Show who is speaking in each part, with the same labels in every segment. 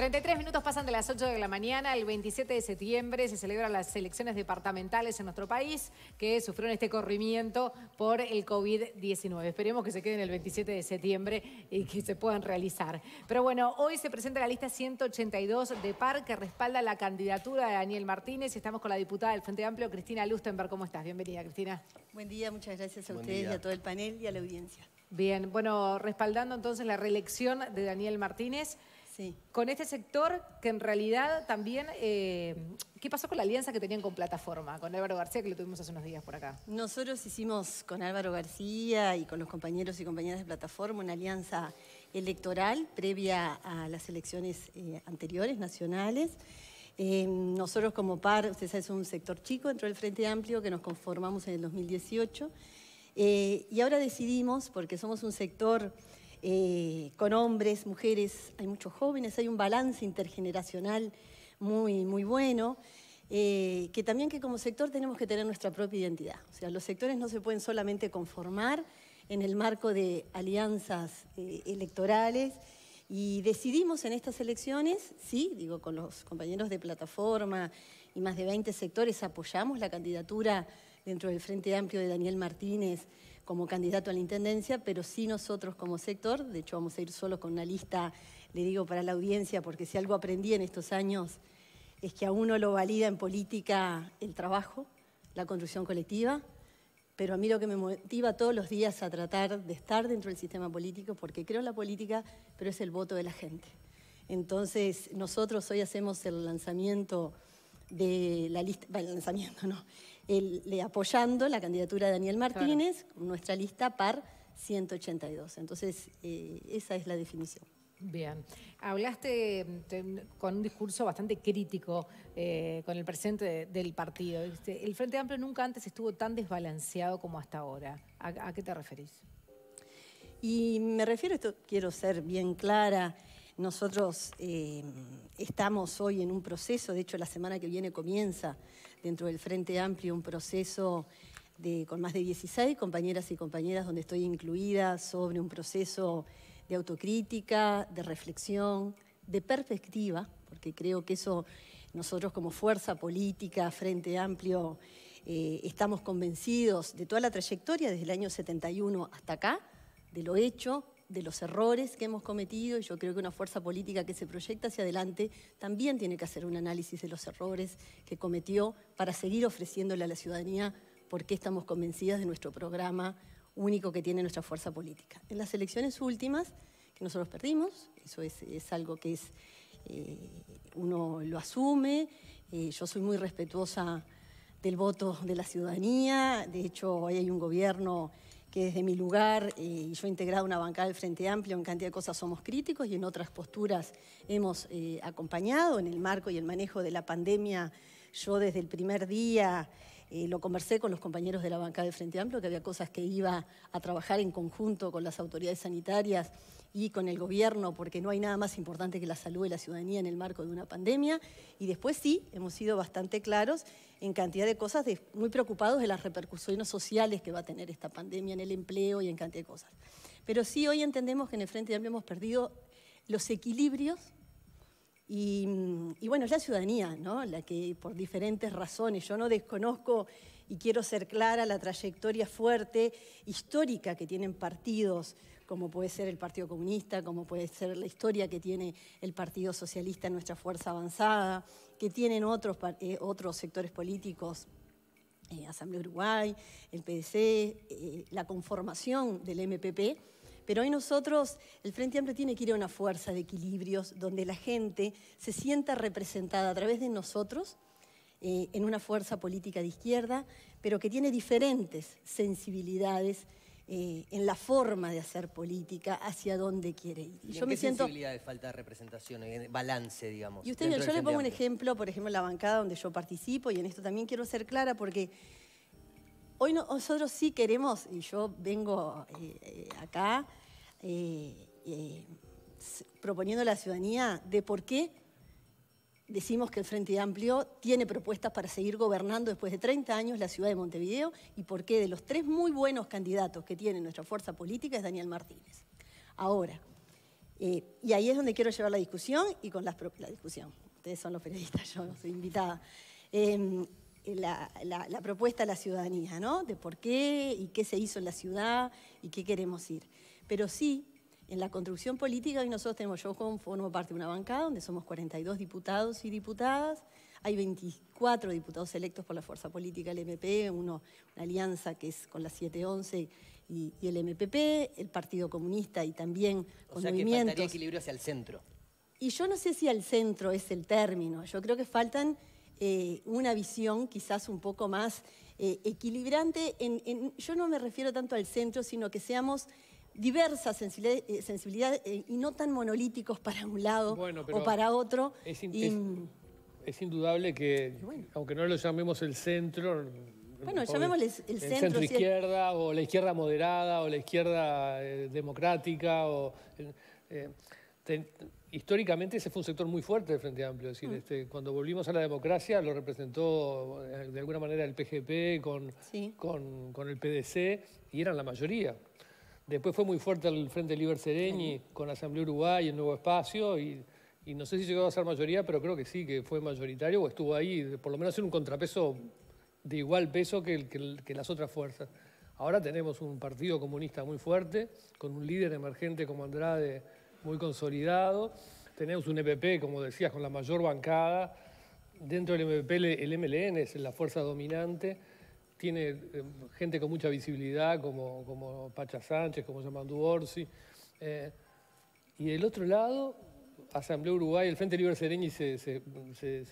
Speaker 1: 33 minutos pasan de las 8 de la mañana. El 27 de septiembre se celebran las elecciones departamentales en nuestro país que sufrieron este corrimiento por el COVID-19. Esperemos que se queden el 27 de septiembre y que se puedan realizar. Pero bueno, hoy se presenta la lista 182 de PAR que respalda la candidatura de Daniel Martínez estamos con la diputada del Frente Amplio, Cristina Lustenberg. ¿Cómo estás? Bienvenida, Cristina.
Speaker 2: Buen día, muchas gracias a ustedes y a todo el panel y a la audiencia.
Speaker 1: Bien, bueno, respaldando entonces la reelección de Daniel Martínez. Con este sector que en realidad también... Eh, ¿Qué pasó con la alianza que tenían con Plataforma, con Álvaro García, que lo tuvimos hace unos días por acá?
Speaker 2: Nosotros hicimos con Álvaro García y con los compañeros y compañeras de Plataforma una alianza electoral previa a las elecciones eh, anteriores nacionales. Eh, nosotros como PAR, ustedes saben, es un sector chico dentro del Frente Amplio que nos conformamos en el 2018 y ahora decidimos, porque somos un sector eh, con hombres, mujeres, hay muchos jóvenes, hay un balance intergeneracional muy, muy bueno. Eh, que también que como sector tenemos que tener nuestra propia identidad. O sea, los sectores no se pueden solamente conformar en el marco de alianzas eh, electorales y decidimos en estas elecciones, sí, digo, con los compañeros de plataforma y más de 20 sectores apoyamos la candidatura dentro del Frente Amplio de Daniel Martínez como candidato a la Intendencia, pero sí nosotros como sector, de hecho vamos a ir solos con una lista, le digo para la audiencia, porque si algo aprendí en estos años es que a uno lo valida en política el trabajo, la construcción colectiva, pero a mí lo que me motiva todos los días a tratar de estar dentro del sistema político, porque creo en la política, pero es el voto de la gente. Entonces, nosotros hoy hacemos el lanzamiento de la lista, el lanzamiento, no, apoyando la candidatura de Daniel Martínez nuestra lista par
Speaker 1: 182.
Speaker 2: Entonces, eh, esa es la definición.
Speaker 1: Bien, hablaste con un discurso bastante crítico eh, con el presidente del partido. Este, el Frente Amplio nunca antes estuvo tan desbalanceado como hasta ahora. ¿A, qué te referís?
Speaker 2: Y me refiero, esto quiero ser bien clara, nosotros eh, estamos hoy en un proceso, de hecho la semana que viene comienza dentro del Frente Amplio un proceso con más de 16 compañeras y compañeras donde estoy incluida sobre un proceso de autocrítica, de reflexión, de perspectiva, porque creo que eso nosotros como fuerza política, Frente Amplio, eh, estamos convencidos de toda la trayectoria desde el año 71 hasta acá, de lo hecho, de los errores que hemos cometido y yo creo que una fuerza política que se proyecta hacia adelante también tiene que hacer un análisis de los errores que cometió para seguir ofreciéndole a la ciudadanía por qué estamos convencidas de nuestro programa único que tiene nuestra fuerza política. En las elecciones últimas, que nosotros perdimos, eso es, algo que es, eh, uno lo asume, eh, yo soy muy respetuosa del voto de la ciudadanía, de hecho hoy hay un gobierno que desde mi lugar, y yo he integrado una bancada del Frente Amplio, en cantidad de cosas somos críticos y en otras posturas hemos eh, acompañado en el marco y el manejo de la pandemia. Yo desde el primer día eh, lo conversé con los compañeros de la bancada de Frente Amplio, que había cosas que iba a trabajar en conjunto con las autoridades sanitarias y con el gobierno, porque no hay nada más importante que la salud de la ciudadanía en el marco de una pandemia. Y después sí, hemos sido bastante claros en cantidad de cosas, muy preocupados de las repercusiones sociales que va a tener esta pandemia en el empleo y en cantidad de cosas. Pero sí hoy entendemos que en el Frente Amplio hemos perdido los equilibrios Mm, y, bueno, es la ciudadanía, La que por diferentes razones, yo no desconozco y quiero ser clara la trayectoria fuerte, histórica que tienen partidos, como puede ser el Partido Comunista, como puede ser la historia que tiene el Partido Socialista, en nuestra Fuerza Avanzada, que tienen otros, eh, sectores políticos. Eh, Asamblea Uruguay, el PDC, eh, la conformación del MPP, pero hoy nosotros, el Frente Amplio tiene que ir a una fuerza de equilibrios donde la gente se sienta representada a través de nosotros eh, en una fuerza política de izquierda, pero que tiene diferentes sensibilidades eh, en la forma de hacer política, hacia dónde quiere ir. ¿Y yo me siento...
Speaker 3: sensibilidad de falta de representación, balance, digamos? Y usted, yo, le pongo un
Speaker 2: ejemplo, por ejemplo, en la bancada donde yo participo, y en esto también quiero ser clara porque hoy nosotros sí queremos, y yo vengo eh, acá eh, eh, proponiendo a la ciudadanía de por qué decimos que el Frente Amplio tiene propuestas para seguir gobernando después de 30 años la ciudad de Montevideo y por qué de los tres muy buenos candidatos que tiene nuestra fuerza política es Daniel Martínez. Ahora, eh, y ahí es donde quiero llevar la discusión y con la discusión. Ustedes son los periodistas, yo soy invitada. Em, la, la, propuesta a la ciudadanía, ¿no? De por qué y qué se hizo en la ciudad y qué queremos ir pero sí en la construcción política y nosotros tenemos, yo formo parte de una bancada donde somos 42 diputados y diputadas, hay 24 diputados electos por la fuerza política el MP, uno, una alianza que es con la 711 y, y el MPP, el Partido Comunista y también o con sea Que equilibrio hacia el centro. Y yo no sé si al centro es el término, yo creo que faltan eh, una visión quizás un poco más eh, equilibrante. yo no me refiero tanto al centro, sino que seamos diversas sensibilidades, eh, eh, y no tan monolíticos para un lado o para otro. Es, mm,
Speaker 4: indudable que, aunque no lo llamemos el centro,
Speaker 2: bueno, llamémosle el centro. izquierda,
Speaker 4: o la izquierda moderada, o la izquierda eh, democrática, o... históricamente ese fue un sector muy fuerte del Frente Amplio. decir, mm. este, cuando volvimos a la democracia lo representó de alguna manera el PGP con, con, con el PDC y eran la mayoría. Después fue muy fuerte el Frente Liber Sereni con la Asamblea Uruguay, el Nuevo Espacio, y, no sé si llegó a ser mayoría, pero creo que sí, que fue mayoritario o estuvo ahí, por lo menos en un contrapeso de igual peso que, las otras fuerzas. Ahora tenemos un partido comunista muy fuerte, con un líder emergente como Andrade muy consolidado. Tenemos un EPP, como decías, con la mayor bancada. Dentro del MPP el MLN es la fuerza dominante tiene eh, gente con mucha visibilidad, como, como Pacha Sánchez, como Yamandú Orsi. Eh, y del otro lado, Asamblea Uruguay, el Frente Libre Sereñi se,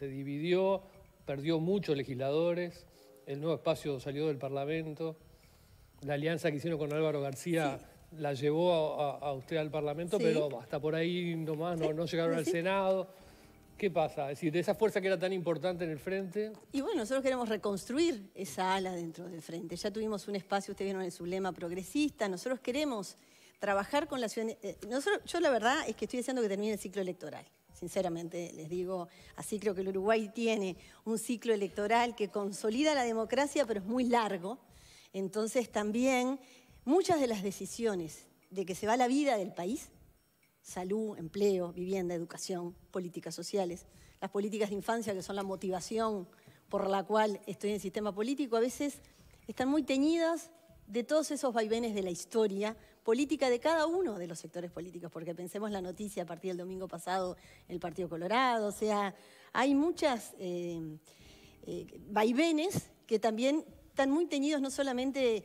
Speaker 4: dividió, perdió muchos legisladores, el nuevo espacio salió del Parlamento, la alianza que hicieron con Álvaro García... la llevó a, usted al Parlamento, pero hasta por ahí nomás no llegaron al Senado. ¿Qué pasa? Es decir, de esa fuerza que era tan importante en el frente.
Speaker 2: Y bueno, nosotros queremos reconstruir esa ala dentro del frente. Ya tuvimos un espacio, ustedes vieron el sublema progresista. Nosotros queremos trabajar con la ciudadanía. Eh, yo la verdad es que estoy diciendo que termine el ciclo electoral. Sinceramente, les digo, así creo que el Uruguay tiene un ciclo electoral que consolida la democracia, pero es muy largo. Entonces también muchas de las decisiones de que se va la vida del país salud, empleo, vivienda, educación, políticas sociales, las políticas de infancia que son la motivación por la cual estoy en el sistema político, a veces están muy teñidas de todos esos vaivenes de la historia política de cada uno de los sectores políticos, porque pensemos la noticia a partir del domingo pasado, el Partido Colorado, o sea, hay muchas eh, eh, vaivenes que también están muy teñidos no solamente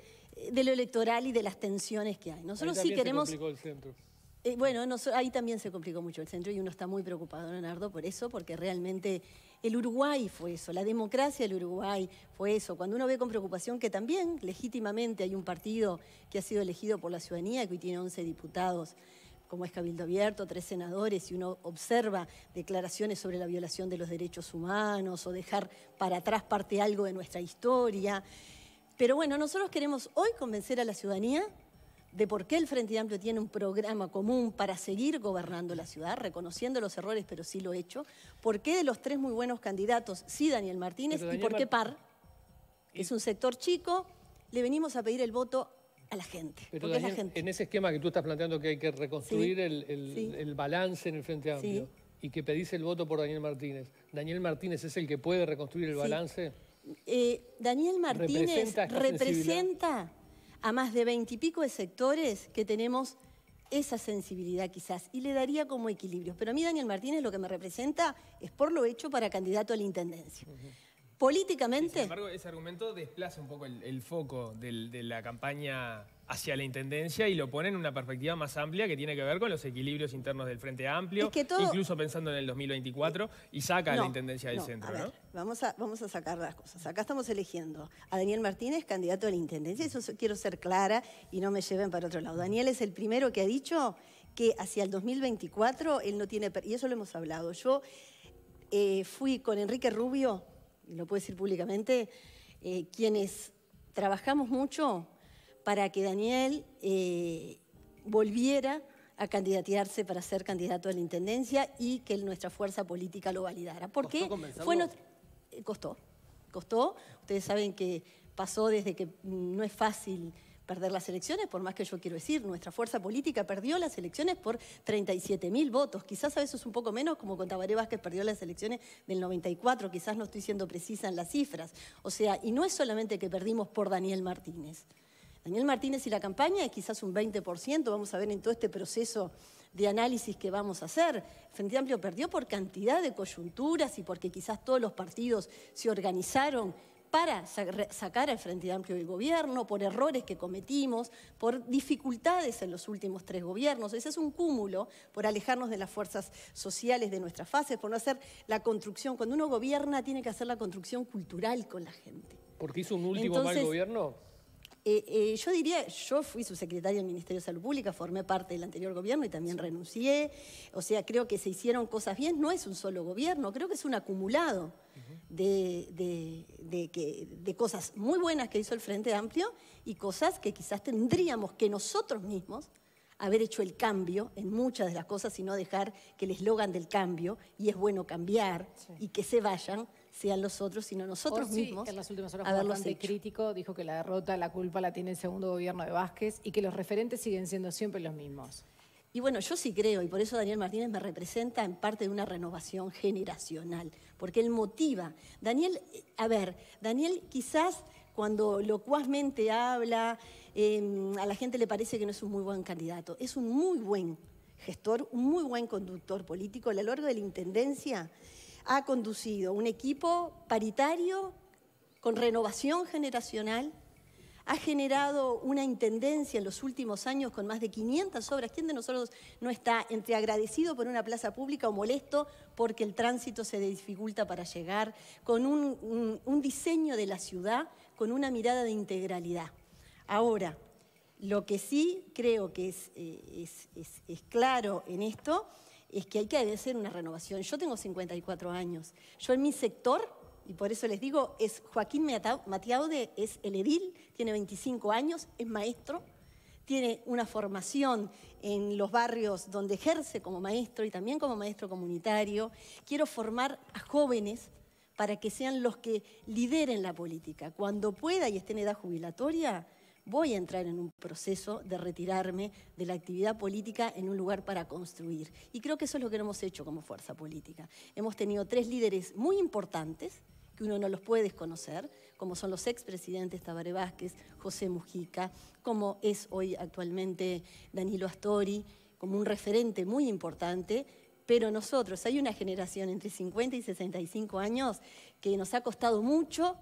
Speaker 2: de lo electoral y de las tensiones que hay. Nosotros sí queremos bueno, ahí también se complicó mucho el centro y uno está muy preocupado, Leonardo, por eso, porque realmente el Uruguay fue eso, la democracia del Uruguay fue eso. Cuando uno ve con preocupación que también legítimamente hay un partido que ha sido elegido por la ciudadanía, que hoy tiene 11 diputados, como es Cabildo Abierto, tres senadores, y uno observa declaraciones sobre la violación de los derechos humanos o dejar para atrás parte algo de nuestra historia. Pero bueno, nosotros queremos hoy convencer a la ciudadanía de por qué el Frente Amplio tiene un programa común para seguir gobernando la ciudad, reconociendo los errores, pero sí lo he hecho. ¿Por qué de los tres muy buenos candidatos, sí Daniel Martínez, y por qué Par? Es un sector chico, le venimos a pedir el voto a la gente. en ese
Speaker 4: esquema que tú estás planteando que hay que reconstruir el, balance en el Frente Amplio y que pedís el voto por Daniel Martínez, ¿Daniel Martínez es el que puede reconstruir el balance?
Speaker 2: Eh, Daniel Martínez representa a más de veintipico de sectores que tenemos esa sensibilidad quizás y le daría como equilibrio. Pero a mí Daniel Martínez lo que me representa es por lo hecho para candidato a la Intendencia.
Speaker 3: Políticamente... Sin embargo, ese argumento desplaza un poco el, foco de la campaña hacia la Intendencia y lo ponen en una perspectiva más amplia que tiene que ver con los equilibrios internos del Frente Amplio, incluso pensando en el 2024, y saca a la Intendencia del Centro.
Speaker 2: vamos, a, sacar las cosas. Acá estamos eligiendo a Daniel Martínez, candidato a la Intendencia, eso quiero ser clara y no me lleven para otro lado. Daniel es el primero que ha dicho que hacia el 2024 él no tiene... Y eso lo hemos hablado. Yo eh, fui con Enrique Rubio, lo puedo decir públicamente, eh, quienes trabajamos mucho para que Daniel eh, volviera a candidatearse para ser candidato a la intendencia y que nuestra fuerza política lo validara. Porque ¿Costó eh, costó, costó. Ustedes saben que pasó desde que mm, no es fácil perder las elecciones, por más que yo quiero decir, nuestra fuerza política perdió las elecciones por 37 mil votos, quizás a veces un poco menos, como con Tabaré Vázquez perdió las elecciones del 94, quizás no estoy siendo precisa en las cifras. O sea, y no es solamente que perdimos por Daniel Martínez, Daniel Martínez y la campaña es quizás un 20%, vamos a ver en todo este proceso de análisis que vamos a hacer. Frente Amplio perdió por cantidad de coyunturas y porque quizás todos los partidos se organizaron para sacar al Frente Amplio del gobierno, por errores que cometimos, por dificultades en los últimos tres gobiernos. Ese es un cúmulo por alejarnos de las fuerzas sociales, de nuestra fase, por no hacer la construcción. Cuando uno gobierna tiene que hacer la construcción cultural con la gente.
Speaker 4: ¿Porque hizo un último mal
Speaker 2: gobierno? Eh, eh, yo diría, yo fui en del Ministerio de Salud Pública, formé parte del anterior gobierno y también renuncié. O sea, creo que se hicieron cosas bien. No es un solo gobierno, creo que es un acumulado de, cosas muy buenas que hizo el Frente Amplio y cosas que quizás tendríamos que nosotros mismos haber hecho el cambio en muchas de las cosas y no dejar que el eslogan del cambio, y es bueno cambiar, y que se vayan, sean los otros, sino nosotros oh, mismos.
Speaker 1: En las últimas horas fue bastante crítico, dijo que la derrota, la culpa la tiene el segundo gobierno de Vázquez y que los referentes siguen siendo siempre los mismos.
Speaker 2: Y bueno, yo sí creo, y por eso Daniel Martínez me representa en parte de una renovación generacional, porque él motiva. Daniel, a ver, Daniel quizás cuando locuazmente habla, em, a la gente le parece que no es un muy buen candidato, es un muy buen gestor, un muy buen conductor político. A lo largo de la Intendencia ha conducido un equipo paritario con renovación generacional, ha generado una intendencia en los últimos años con más de 500 obras. ¿Quién de nosotros no está entre agradecido por una plaza pública o molesto porque el tránsito se dificulta para llegar? Con un, diseño de la ciudad, con una mirada de integralidad. Ahora, lo que sí creo que es eh, claro en esto es que hay que hacer una renovación. Yo tengo 54 años. Yo en mi sector, y por eso les digo, es Joaquín de es el edil, tiene 25 años, es maestro, tiene una formación en los barrios donde ejerce como maestro y también como maestro comunitario. Quiero formar a jóvenes para que sean los que lideren la política. Cuando pueda y esté en edad jubilatoria, voy a entrar en un proceso de retirarme de la actividad política en un lugar para construir. Y creo que eso es lo que hemos hecho como fuerza política. Hemos tenido tres líderes muy importantes que uno no los puede desconocer, como son los expresidentes Tabaré Vázquez, José Mujica, como es hoy actualmente Danilo Astori, como un referente muy importante, pero nosotros, hay una generación entre 50 y 65 años que nos ha costado mucho,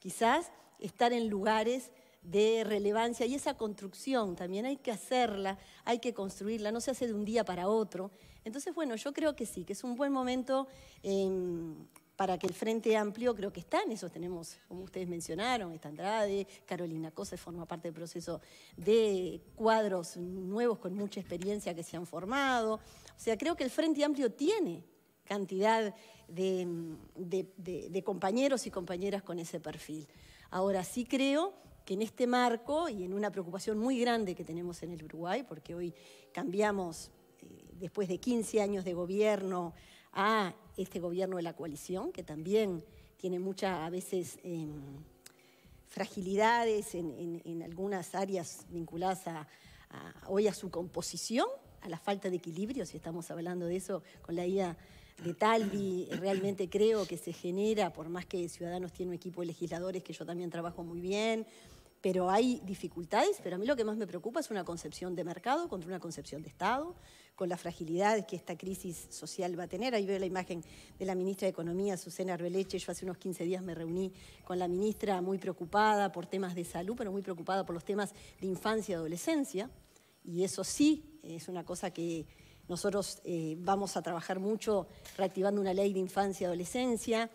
Speaker 2: quizás, estar en lugares de relevancia y esa construcción también hay que hacerla, hay que construirla, no se hace de un día para otro. Entonces, bueno, yo creo que sí, que es un buen momento em, para que el Frente Amplio, creo que están, esos tenemos, como ustedes mencionaron, está Andrade, Carolina Cose forma parte del proceso de cuadros nuevos con mucha experiencia que se han formado. O sea, creo que el Frente Amplio tiene cantidad de em, compañeros y compañeras con ese perfil. Ahora sí creo que en este marco y en una preocupación muy grande que tenemos en el Uruguay, porque hoy cambiamos, eh, después de 15 años de gobierno, a este gobierno de la coalición, que también tiene muchas, a veces, em, fragilidades en, algunas áreas vinculadas a, hoy a su composición, a la falta de equilibrio, si estamos hablando de eso con la ida de Talvi, realmente creo que se genera, por más que Ciudadanos tiene un equipo de legisladores que yo también trabajo muy bien, pero hay dificultades, pero a mí lo que más me preocupa es una concepción de mercado contra una concepción de Estado, con la fragilidad que esta crisis social va a tener. Ahí veo la imagen de la ministra de Economía, Susana Arbeleche. Yo hace unos 15 días me reuní con la ministra muy preocupada por temas de salud, pero muy preocupada por los temas de infancia y adolescencia. Y eso sí es una cosa que nosotros eh, vamos a trabajar mucho reactivando una ley de infancia y adolescencia,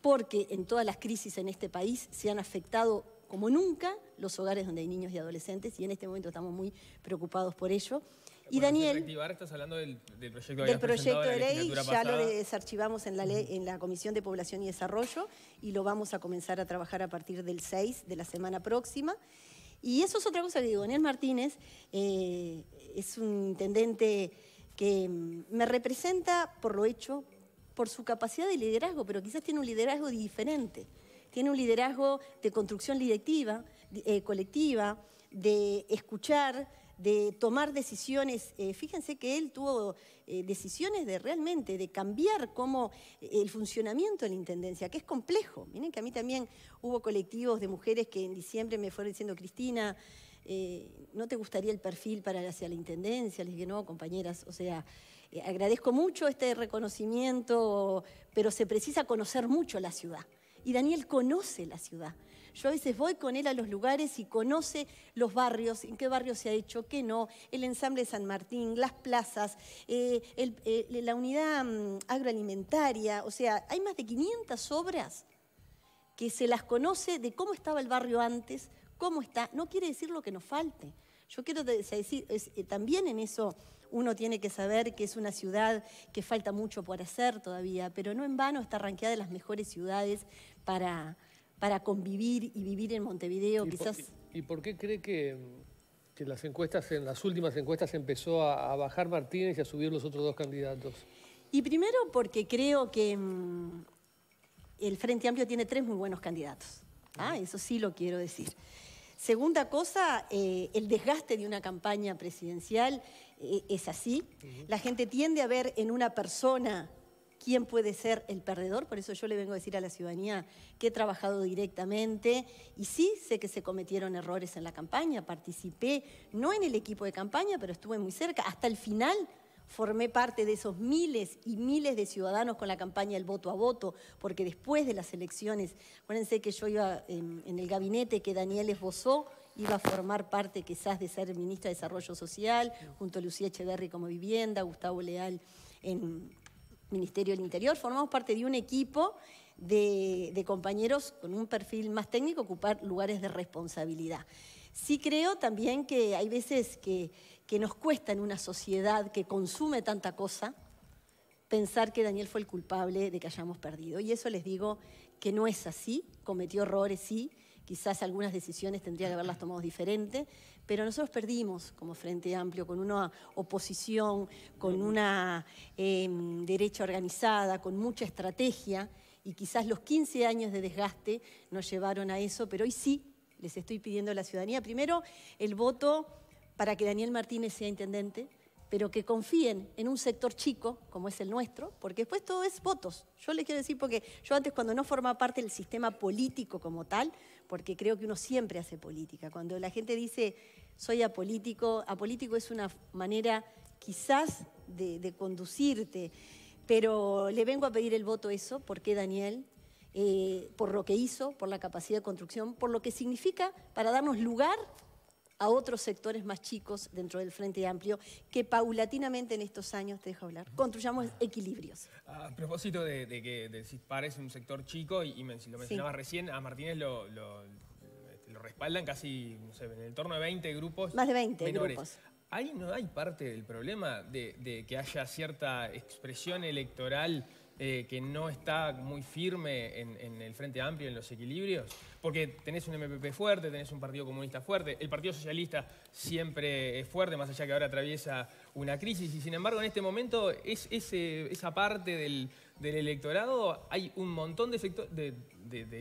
Speaker 2: porque en todas las crisis en este país se han afectado como nunca los hogares donde hay niños y adolescentes y en este momento estamos muy preocupados por ello. Y Daniel,
Speaker 3: estás hablando del, del proyecto, del proyecto de ley, ya lo
Speaker 2: desarchivamos en la, en la Comisión de Población y Desarrollo y lo vamos a comenzar a trabajar a partir del 6 de la semana próxima. Y eso es otra cosa que digo, Daniel Martínez eh, es un intendente que mm, me representa por lo hecho, por su capacidad de liderazgo, pero quizás tiene un liderazgo diferente tiene un liderazgo de construcción directiva, eh, colectiva, de escuchar, de tomar decisiones. Eh, fíjense que él tuvo eh, decisiones de realmente, de cambiar cómo el funcionamiento de la Intendencia, que es complejo. Miren que a mí también hubo colectivos de mujeres que en diciembre me fueron diciendo, Cristina, ¿no te gustaría el perfil para hacia la Intendencia? Les dije, no, compañeras, o sea, agradezco mucho este reconocimiento, pero se precisa conocer mucho la ciudad. Y Daniel conoce la ciudad. Yo a veces voy con él a los lugares y conoce los barrios, en qué barrio se ha hecho, qué no, el ensamble de San Martín, las plazas, eh, eh, la unidad mm, agroalimentaria. O sea, hay más de 500 obras que se las conoce de cómo estaba el barrio antes, cómo está. No quiere decir lo que nos falte. Yo quiero decir, eh, también en eso uno tiene que saber que es una ciudad que falta mucho por hacer todavía, pero no en vano está ranqueada de las mejores ciudades para, para convivir y vivir en Montevideo, ¿Y quizás...
Speaker 4: Por, y, por qué cree mm, que, las encuestas, en las últimas encuestas empezó a, bajar Martínez y a subir los otros dos candidatos? Y primero porque
Speaker 2: creo que mm, el Frente Amplio tiene tres muy buenos candidatos. Ah, eso sí lo quiero decir. Segunda cosa, eh, el desgaste de una campaña presidencial eh, es así. La gente tiende a ver en una persona quién puede ser el perdedor, por eso yo le vengo a decir a la ciudadanía que he trabajado directamente y sí sé que se cometieron errores en la campaña, participé no en el equipo de campaña, pero estuve muy cerca, hasta el final formé parte de esos miles y miles de ciudadanos con la campaña El voto a voto, porque después de las elecciones, acuérdense que yo iba em, en, el gabinete que Daniel esbozó, iba a formar parte quizás de ser ministra de Desarrollo Social, junto a Lucía Echeverri como vivienda, Gustavo Leal en, Ministerio del Interior, formamos parte de un equipo de, compañeros con un perfil más técnico ocupar lugares de responsabilidad. Sí creo también que hay veces que, que nos cuesta en una sociedad que consume tanta cosa pensar que Daniel fue el culpable de que hayamos perdido. Y eso les digo que no es así, cometió errores, sí, quizás algunas decisiones tendría que haberlas tomado diferente, pero nosotros perdimos como Frente Amplio con una oposición, con una em, derecha organizada, con mucha estrategia, y quizás los 15 años de desgaste nos llevaron a eso, pero hoy sí les estoy pidiendo a la ciudadanía, primero, el voto para que Daniel Martínez sea intendente, pero que confíen en un sector chico como es el nuestro, porque después todo es votos. Yo les quiero decir, porque yo antes cuando no formaba parte del sistema político como tal, porque creo que uno siempre hace política, cuando la gente dice soy apolítico. Apolítico es una manera quizás de, conducirte, pero le vengo a pedir el voto eso, porque Daniel? Eh, por lo que hizo, por la capacidad de construcción, por lo que significa para darnos lugar a otros sectores más chicos dentro del Frente Amplio, que paulatinamente en estos años, te dejo hablar, construyamos equilibrios.
Speaker 3: A propósito de, que de, si parece un sector chico, y, lo mencionabas recién, a Martínez lo respaldan casi, no sé, en el torno de 20 grupos Más de 20 grupos. ¿No hay parte del problema de, que haya cierta expresión electoral eh, que no está muy firme en, el Frente Amplio, en los equilibrios? Porque tenés un MPP fuerte, tenés un Partido Comunista fuerte, el Partido Socialista siempre es fuerte, más allá que ahora atraviesa una crisis, y sin embargo en este momento es esa parte del, electorado, hay un montón de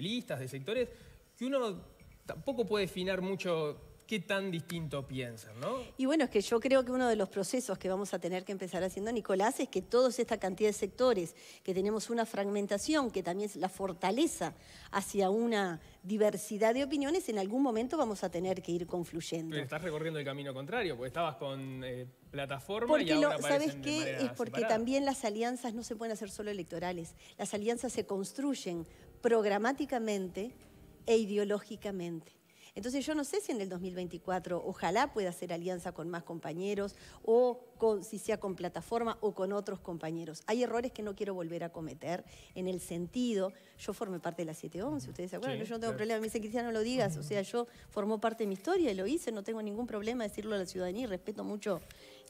Speaker 3: listas, de sectores, que uno tampoco puede definir mucho qué tan distinto piensan, ¿no?
Speaker 2: Y bueno, es que yo creo que uno de los procesos que vamos a tener que empezar haciendo, Nicolás, es que toda esta cantidad de sectores, que tenemos una fragmentación, que también es la fortaleza hacia una diversidad de opiniones, en algún momento vamos a tener que ir confluyendo.
Speaker 3: Pero estás recorriendo el camino contrario, porque estabas con eh, plataformas ¿Sabes qué? es porque también
Speaker 2: las alianzas no se pueden hacer solo electorales. Las alianzas se construyen programáticamente e ideológicamente. Entonces yo no sé si en el 2024 ojalá pueda hacer alianza con más compañeros o con, si sea con plataforma o con otros compañeros. Hay errores que no quiero volver a cometer en el sentido, yo formé parte de la 711, ustedes se acuerdan, yo no tengo problema, me dicen Cristiano lo digas, o sea, yo formó parte de mi historia y lo hice, no tengo ningún problema decirlo a la ciudadanía y respeto mucho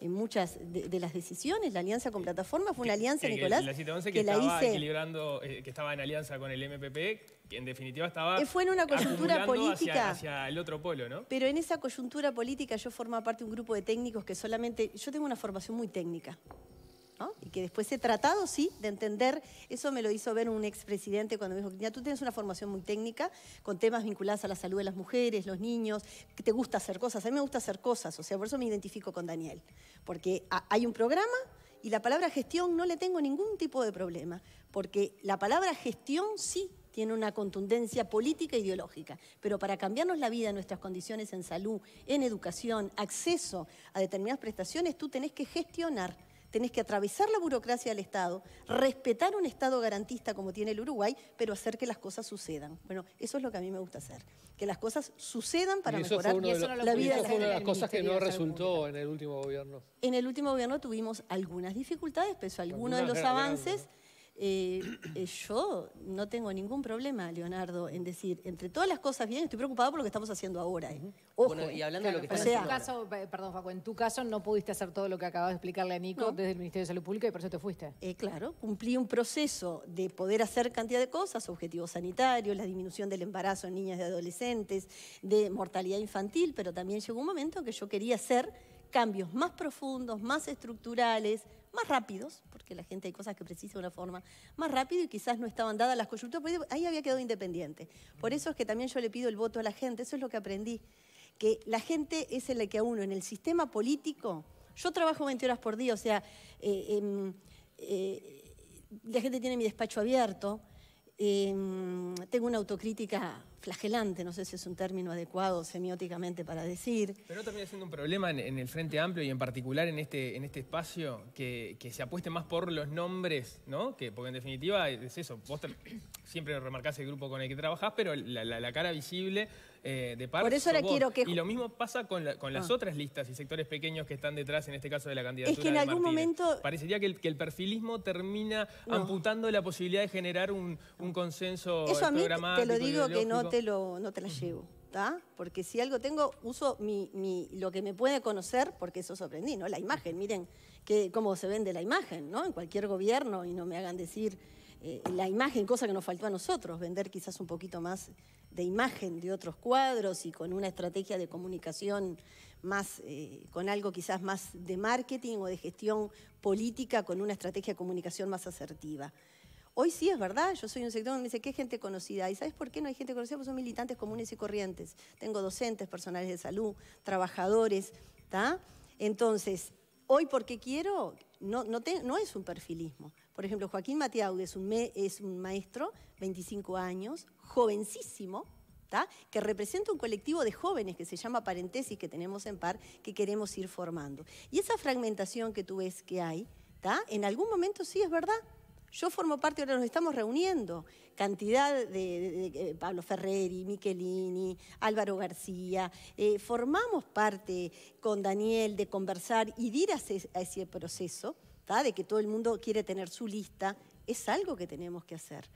Speaker 2: en muchas de, las decisiones. La alianza con Plataforma fue una alianza, Nicolás. que, estaba
Speaker 3: equilibrando, eh, que estaba en alianza con el MPP, que en definitiva estaba. Eh, fue en una coyuntura política. Hacia, el otro polo, ¿no?
Speaker 2: Pero en esa coyuntura política yo formaba parte de un grupo de técnicos que solamente. Yo tengo una formación muy técnica que después he tratado, sí, de entender. Eso me lo hizo ver un expresidente cuando me dijo, ya tú tienes una formación muy técnica con temas vinculados a la salud de las mujeres, los niños, que te gusta hacer cosas. A mí me gusta hacer cosas, o sea, por eso me identifico con Daniel. Porque hay un programa y la palabra gestión no le tengo ningún tipo de problema, porque la palabra gestión sí tiene una contundencia política e ideológica, pero para cambiarnos la vida, nuestras condiciones en salud, en educación, acceso a determinadas prestaciones, tú tenés que gestionar. Tenés que atravesar la burocracia del Estado, respetar un Estado garantista como tiene el Uruguay, pero hacer que las cosas sucedan. Bueno, eso es lo que a mí me gusta hacer, que las cosas sucedan para mejorar de la vida. Eso fue una de las cosas que no
Speaker 4: resultó en el último gobierno.
Speaker 2: En el último gobierno tuvimos algunas dificultades, pero algunos de los avances. Eh, eh, yo no tengo ningún problema, Leonardo, en decir, entre todas las cosas bien, estoy preocupado por lo que estamos haciendo ahora. Eh.
Speaker 1: Ojo. y hablando de lo que en tu caso, Perdón, Facu, en tu caso no pudiste hacer todo lo que acabas de explicarle a Nico desde el Ministerio de Salud Pública y por eso te fuiste. claro, cumplí un
Speaker 2: proceso de poder hacer cantidad de cosas, objetivos sanitarios, la disminución del embarazo en niñas y adolescentes, de mortalidad infantil, pero también llegó un momento que yo quería hacer cambios más profundos, más estructurales, más rápidos, porque la gente hay cosas que precisa de una forma más rápido y quizás no estaban dadas las coyunturas, pero ahí había quedado independiente. Por eso es que también yo le pido el voto a la gente, eso es lo que aprendí, que la gente es el la que a uno, en el sistema político, yo trabajo 20 horas por día, o sea, eh, em, eh, la gente tiene mi despacho abierto, em, tengo una autocrítica flagelante, no sé si es un término adecuado semióticamente para decir.
Speaker 3: Pero también siendo un problema en, el Frente Amplio y en particular en este, en este espacio que, se apueste más por los nombres, ¿no? Que, porque en definitiva es eso, vos siempre remarcás el grupo con el que trabajás, pero la, cara visible eh, de parte. Por eso ahora quiero que... Y lo mismo pasa con, con las ah. otras listas y sectores pequeños que están detrás, en este caso de la candidatura Es que en algún momento... Parecería que el, perfilismo termina amputando la posibilidad de generar un, un consenso Eso a te lo digo que no
Speaker 2: no te, la llevo. Porque si algo tengo, uso lo que me puede conocer, porque eso sorprendí, ¿no? La imagen, miren cómo se vende la imagen, ¿no? En cualquier gobierno, y no me hagan decir eh, la imagen, cosa que nos faltó a nosotros, vender quizás un poquito más de imagen de otros cuadros y con una estrategia de comunicación más, eh, con algo quizás más de marketing o de gestión política, con una estrategia de comunicación más asertiva. Hoy sí es verdad, yo soy un sector donde me dice, ¿qué gente conocida? ¿Y sabes por qué no hay gente conocida? Porque son militantes comunes y corrientes. Tengo docentes, personales de salud, trabajadores, ¿está? Entonces, hoy porque quiero, no, no, no, es un perfilismo. Por ejemplo, Joaquín Mateaude es un, es un maestro, 25 años, jovencísimo, que representa un colectivo de jóvenes que se llama Parentesis, que tenemos en par, que queremos ir formando. Y esa fragmentación que tú ves que hay, en algún momento sí es verdad, yo formo parte, ahora nos estamos reuniendo, cantidad de, eh, Pablo Ferreri, Michelini, Álvaro García, eh, formamos parte con Daniel de conversar y de ir a ese, proceso, de que todo el mundo quiere tener su lista, es algo que tenemos que hacer.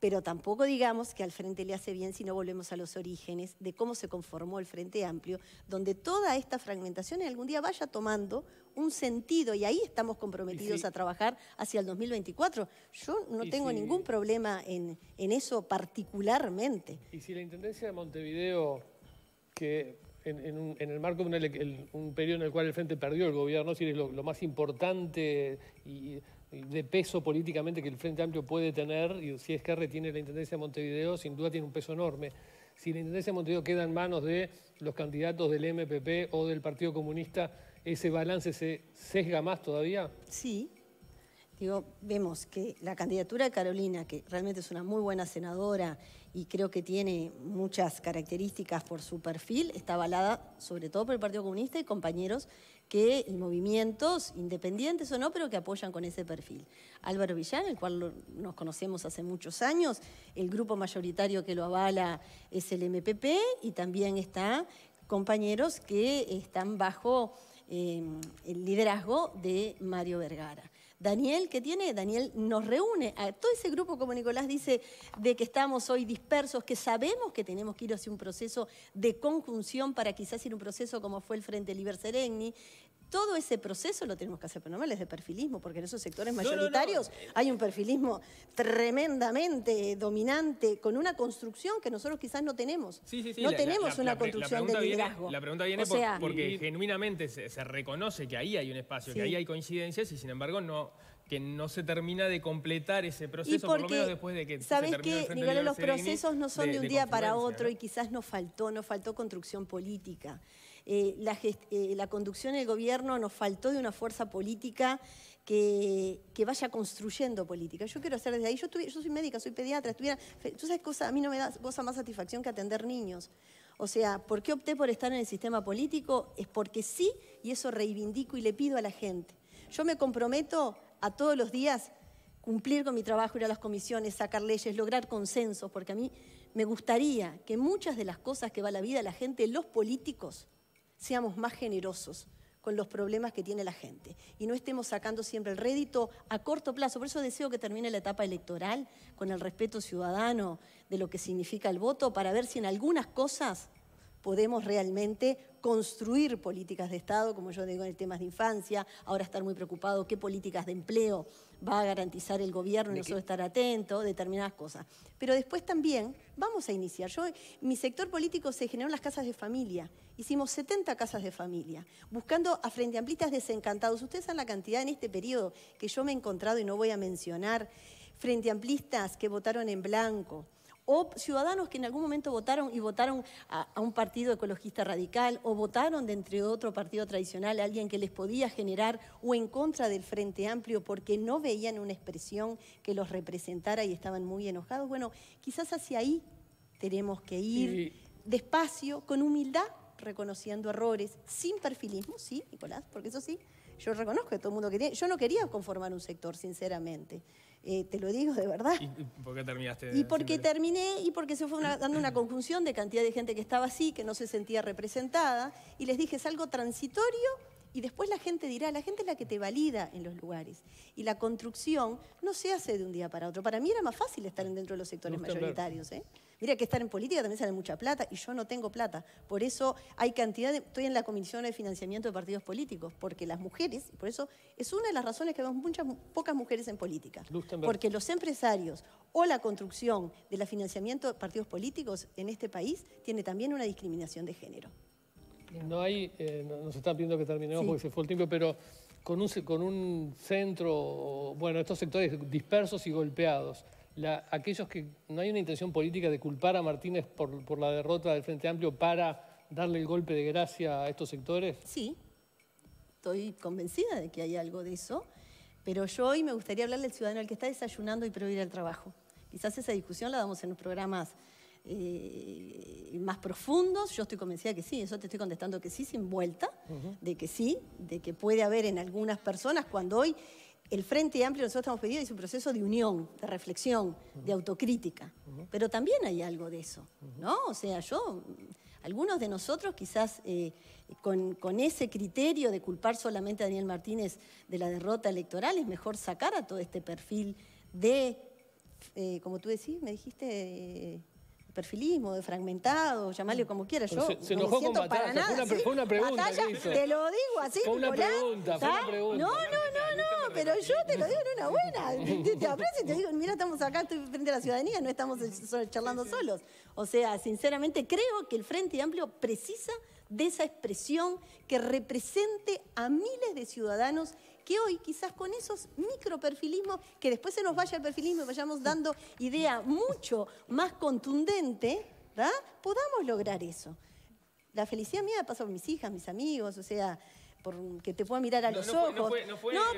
Speaker 2: Pero tampoco digamos que al Frente le hace bien si no volvemos a los orígenes de cómo se conformó el Frente Amplio, donde toda esta fragmentación en algún día vaya tomando un sentido y ahí estamos comprometidos a trabajar hacia el 2024. Yo no tengo ningún problema en, eso particularmente.
Speaker 4: Y si la Intendencia de Montevideo, que en, el marco de un, periodo en el cual el Frente perdió el gobierno, si es lo, más importante y, de peso políticamente que el Frente Amplio puede tener, y si es que retiene la Intendencia de Montevideo, sin duda tiene un peso enorme. Si la Intendencia de Montevideo queda en manos de los candidatos del MPP o del Partido Comunista, ¿ese balance se sesga más todavía?
Speaker 2: Sí. Digo, vemos que la candidatura de Carolina, que realmente es una muy buena senadora y creo que tiene muchas características por su perfil, está avalada sobre todo por el Partido Comunista y compañeros que, y movimientos independientes o no, pero que apoyan con ese perfil. Álvaro Villán, el cual nos conocemos hace muchos años, el grupo mayoritario que lo avala es el MPP y también está compañeros que están bajo eh, el liderazgo de Mario Vergara. Daniel, ¿qué tiene? Daniel nos reúne a todo ese grupo, como Nicolás dice, de que estamos hoy dispersos, que sabemos que tenemos que ir hacia un proceso de conjunción para quizás ir un proceso como fue el Frente Liber Serenni, todo ese proceso lo tenemos que hacer, pero no es de perfilismo, porque en esos sectores mayoritarios hay un perfilismo tremendamente dominante, con una construcción que nosotros quizás no tenemos.
Speaker 3: no tenemos una construcción de liderazgo. la pregunta viene porque genuinamente se, reconoce que ahí hay un espacio, que ahí hay coincidencias y sin embargo no, que no se termina de completar ese proceso, por lo menos después de que ¿sabes que, los procesos no son de, un día para otro y
Speaker 2: quizás nos faltó, nos faltó construcción política. Eh, la, eh, la, conducción del gobierno nos faltó de una fuerza política que, vaya construyendo política. Yo quiero hacer desde ahí, yo, soy médica, soy pediatra, estuviera, tú sabes, cosa, a mí no me da cosa más satisfacción que atender niños. O sea, ¿por qué opté por estar en el sistema político? Es porque sí, y eso reivindico y le pido a la gente. Yo me comprometo a todos los días cumplir con mi trabajo, ir a las comisiones, sacar leyes, lograr consensos, porque a mí me gustaría que muchas de las cosas que va la vida la gente, los políticos, seamos más generosos con los problemas que tiene la gente y no estemos sacando siempre el rédito a corto plazo. Por eso deseo que termine la etapa electoral con el respeto ciudadano de lo que significa el voto para ver si en algunas cosas podemos realmente construir políticas de Estado, como yo digo en el tema de infancia, ahora estar muy preocupado qué políticas de empleo va a garantizar el gobierno, nosotros estar atentos, determinadas cosas. Pero después también vamos a iniciar. Yo, mi sector político se generó en las casas de familia. Hicimos 70 casas de familia, buscando a frente amplistas desencantados. Ustedes saben la cantidad en este periodo que yo me he encontrado y no voy a mencionar, frenteamplistas amplistas que votaron en blanco, o ciudadanos que en algún momento votaron y votaron a, un partido ecologista radical o votaron de entre otro partido tradicional a alguien que les podía generar o en contra del Frente Amplio porque no veían una expresión que los representara y estaban muy enojados. Bueno, quizás hacia ahí tenemos que ir despacio, con humildad, reconociendo errores, sin perfilismo, sí, Nicolás, porque eso sí, yo reconozco que todo el mundo quería, yo no quería conformar un sector, sinceramente. Eh, te lo digo de verdad.
Speaker 3: ¿Y por qué terminaste? Y porque
Speaker 2: terminé y porque se fue dando una conjunción de cantidad de gente que estaba así, que no se sentía representada, y les dije, es algo transitorio y después la gente dirá, la gente es la que te valida en los lugares. Y la construcción no se hace de un día para otro. Para mí era más fácil estar dentro de los sectores mayoritarios. ¿eh? Mira que estar en política también sale mucha plata y yo no tengo plata. Por eso hay cantidad de... Estoy en la Comisión de Financiamiento de Partidos Políticos, porque las mujeres, por eso es una de las razones que vemos muchas, pocas mujeres en política. Porque los empresarios o la construcción de la financiamiento de partidos políticos en este país tiene también una discriminación de género
Speaker 4: no hay, eh, nos están pidiendo que terminemos porque se fue el tiempo, pero con un, con un centro, bueno, estos sectores dispersos y golpeados, aquellos que no hay una intención política de culpar a Martínez por, la derrota del Frente Amplio para darle el golpe de gracia a estos sectores? Sí,
Speaker 2: estoy convencida de que hay algo de eso, pero yo hoy me gustaría hablar del ciudadano al que está desayunando y prohibir el trabajo. Quizás esa discusión la damos en los programas eh, más profundos? Yo estoy convencida que sí, eso te estoy contestando que sí, sin vuelta, de que sí, de que puede haber en algunas personas cuando hoy el Frente Amplio, nosotros estamos pidiendo, es un proceso de unión, de reflexión, de autocrítica, pero también hay algo de eso, ¿no? O sea, yo, algunos de nosotros quizás eh, con, ese criterio de culpar solamente a Daniel Martínez de la derrota electoral, es mejor sacar a todo este perfil de, eh, como tú decís, me dijiste perfilismo, de fragmentado, llamarle como quiera, Yo se, se enojó me siento para nada. una, pregunta. Te lo digo así, fue una pregunta, No, no, no, no, pero yo te lo digo en una buena. Te, te aprecio y te digo, mira, estamos acá, estoy frente a la ciudadanía, no estamos eh, charlando solos. O sea, sinceramente creo que el Frente Amplio precisa de esa expresión que represente a miles de ciudadanos que hoy quizás con esos microperfilismos, que después se nos vaya el perfilismo y vayamos dando idea mucho más contundente, podamos lograr eso. La felicidad mía pasa por mis hijas, mis amigos, o sea, que te pueda mirar a los ojos. no,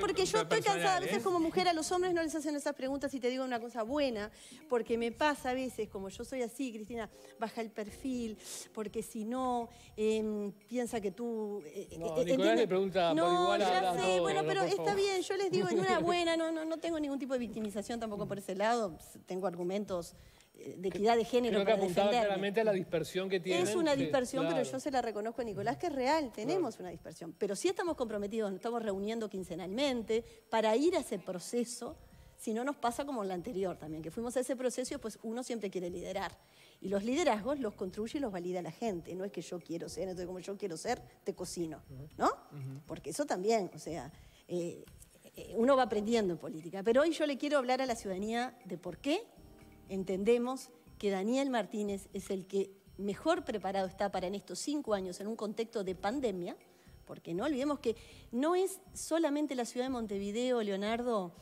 Speaker 2: porque yo estoy cansada. A veces ¿eh? como mujer a los hombres no les hacen esas preguntas y te digo una cosa buena, porque me pasa a veces, como yo soy así, Cristina, baja el perfil, porque si no, em, piensa que tú... Eh, eh, no, le pregunta por igual ya bueno, pero está bien, yo les digo en una buena, no, no, no tengo ningún tipo de victimización tampoco por ese lado, tengo argumentos de equidad de género Creo que para apuntaba claramente a la
Speaker 4: dispersión que tiene. Es una dispersión, pero yo se
Speaker 2: la reconozco a Nicolás que es real, tenemos una dispersión. Pero sí estamos comprometidos, nos estamos reuniendo quincenalmente para ir a ese proceso, si no nos pasa como en la anterior también, que fuimos a ese proceso pues uno siempre quiere liderar. Y los liderazgos los construye y los valida la gente, no es que yo quiero ser, entonces como yo quiero ser, te cocino, ¿no? Porque eso también, o sea... Eh, eh, uno va aprendiendo en política, pero hoy yo le quiero hablar a la ciudadanía de por qué entendemos que Daniel Martínez es el que mejor preparado está para en estos cinco años en un contexto de pandemia, porque no olvidemos que no es solamente la ciudad de Montevideo, Leonardo,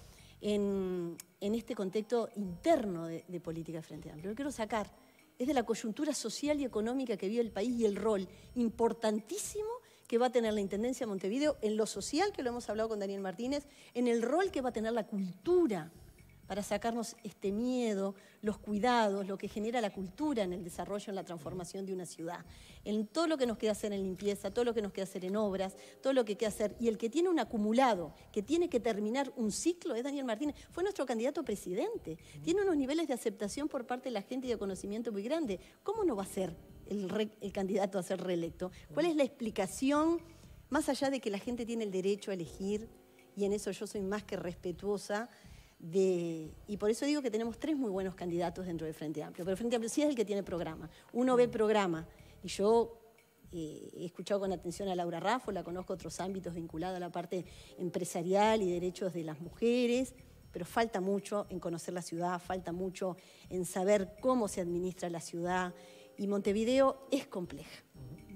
Speaker 2: en, este contexto interno de, de política frente a amplio. Lo quiero sacar es de la coyuntura social y económica que vive el país y el rol importantísimo que va a tener la Intendencia de Montevideo en lo social, que lo hemos hablado con Daniel Martínez, en el rol que va a tener la cultura para sacarnos este miedo, los cuidados, lo que genera la cultura en el desarrollo, en la transformación de una ciudad, en todo lo que nos queda hacer en limpieza, todo lo que nos queda hacer en obras, todo lo que queda hacer. Y el que tiene un acumulado, que tiene que terminar un ciclo, es Daniel Martínez, fue nuestro candidato a presidente, tiene unos niveles de aceptación por parte de la gente y de conocimiento muy grande. ¿Cómo no va a ser el, el candidato a ser reelecto? ¿Cuál es la explicación, más allá de que la gente tiene el derecho a elegir? Y en eso yo soy más que respetuosa y por eso digo que tenemos tres muy buenos candidatos dentro de Frente Amplio, pero el Frente Amplio sí es el que tiene programa. Uno ve programa y yo eh, he escuchado con atención a Laura Raffo, la conozco otros ámbitos vinculados a la parte empresarial y derechos de las mujeres, pero falta mucho en conocer la ciudad, falta mucho en saber cómo se administra la ciudad y Montevideo
Speaker 1: es compleja.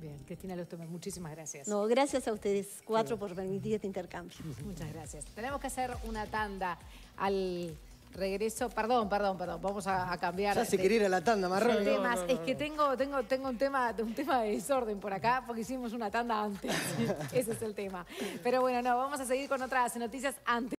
Speaker 1: Bien, Cristina Lustome, muchísimas gracias. No, gracias a ustedes cuatro por permitir este intercambio. Muchas gracias. Tenemos que hacer una tanda al regreso. Perdón, perdón, perdón. Vamos a, cambiar. Ya se quiere ir a la tanda, Marrón. No, es que tengo, tengo, tengo un, tema, un tema de desorden por acá porque hicimos una tanda antes. Ese es el tema. Pero bueno, no, vamos a seguir con otras noticias antes.